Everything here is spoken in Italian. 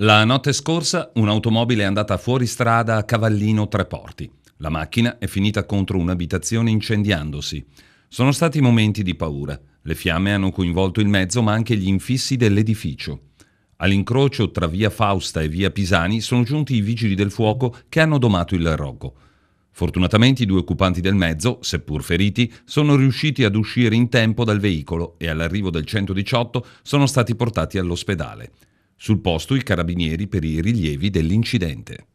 La notte scorsa un'automobile è andata fuori strada a Cavallino Tre Porti. La macchina è finita contro un'abitazione incendiandosi. Sono stati momenti di paura. Le fiamme hanno coinvolto il mezzo ma anche gli infissi dell'edificio. All'incrocio tra via Fausta e via Pisani sono giunti i vigili del fuoco che hanno domato il rogo. Fortunatamente i due occupanti del mezzo, seppur feriti, sono riusciti ad uscire in tempo dal veicolo e all'arrivo del 118 sono stati portati all'ospedale. Sul posto i carabinieri per i rilievi dell'incidente.